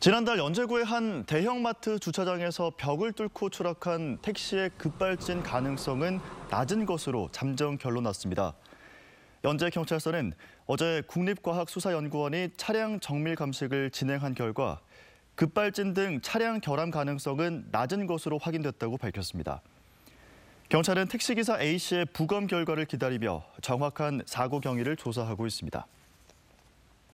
지난달 연제구의 한 대형마트 주차장에서 벽을 뚫고 추락한 택시의 급발진 가능성은 낮은 것으로 잠정 결론 났습니다. 연제경찰서는 어제 국립과학수사연구원이 차량 정밀 감식을 진행한 결과 급발진 등 차량 결함 가능성은 낮은 것으로 확인됐다고 밝혔습니다. 경찰은 택시기사 A씨의 부검 결과를 기다리며 정확한 사고 경위를 조사하고 있습니다.